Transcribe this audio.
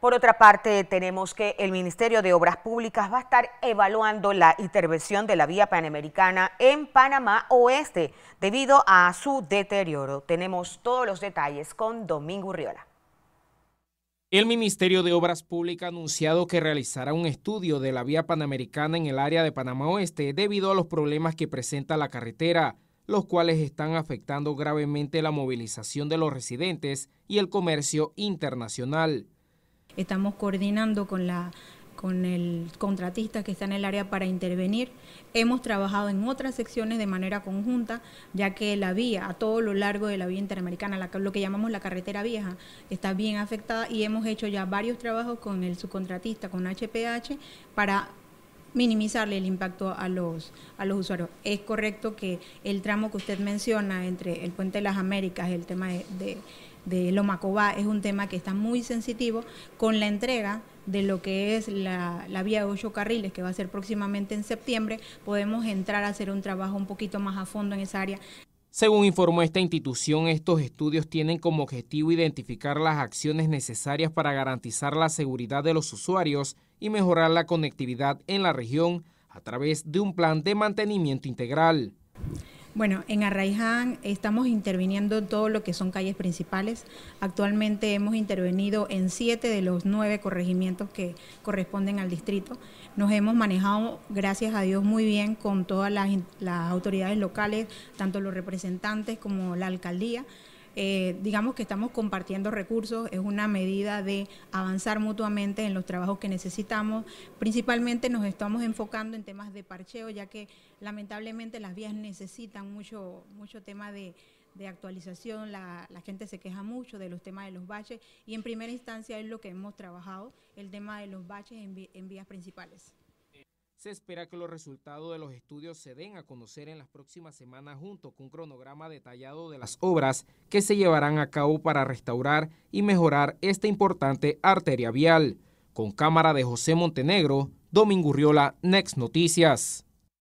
Por otra parte, tenemos que el Ministerio de Obras Públicas va a estar evaluando la intervención de la vía panamericana en Panamá Oeste debido a su deterioro. Tenemos todos los detalles con Domingo Riola. El Ministerio de Obras Públicas ha anunciado que realizará un estudio de la vía panamericana en el área de Panamá Oeste debido a los problemas que presenta la carretera, los cuales están afectando gravemente la movilización de los residentes y el comercio internacional. Estamos coordinando con la con el contratista que está en el área para intervenir. Hemos trabajado en otras secciones de manera conjunta, ya que la vía, a todo lo largo de la vía interamericana, lo que llamamos la carretera vieja, está bien afectada y hemos hecho ya varios trabajos con el subcontratista, con HPH, para minimizarle el impacto a los, a los usuarios. Es correcto que el tramo que usted menciona entre el Puente de las Américas y el tema de, de, Lomacobá es un tema que está muy sensitivo con la entrega de lo que es la, la, vía de ocho carriles, que va a ser próximamente en septiembre, podemos entrar a hacer un trabajo un poquito más a fondo en esa área. Según informó esta institución, estos estudios tienen como objetivo identificar las acciones necesarias para garantizar la seguridad de los usuarios y mejorar la conectividad en la región a través de un plan de mantenimiento integral. Bueno, en Arraiján estamos interviniendo en todo lo que son calles principales. Actualmente hemos intervenido en siete de los nueve corregimientos que corresponden al distrito. Nos hemos manejado, gracias a Dios, muy bien con todas las, las autoridades locales, tanto los representantes como la alcaldía. Eh, digamos que estamos compartiendo recursos, es una medida de avanzar mutuamente en los trabajos que necesitamos. Principalmente nos estamos enfocando en temas de parcheo, ya que lamentablemente las vías necesitan mucho, mucho tema de, actualización, la, la, gente se queja mucho de los temas de los baches y en primera instancia es lo que hemos trabajado, el tema de los baches en vías principales. Se espera que los resultados de los estudios se den a conocer en las próximas semanas junto con un cronograma detallado de las obras que se llevarán a cabo para restaurar y mejorar esta importante arteria vial. Con cámara de José Montenegro, Domingo Urriola, Next Noticias.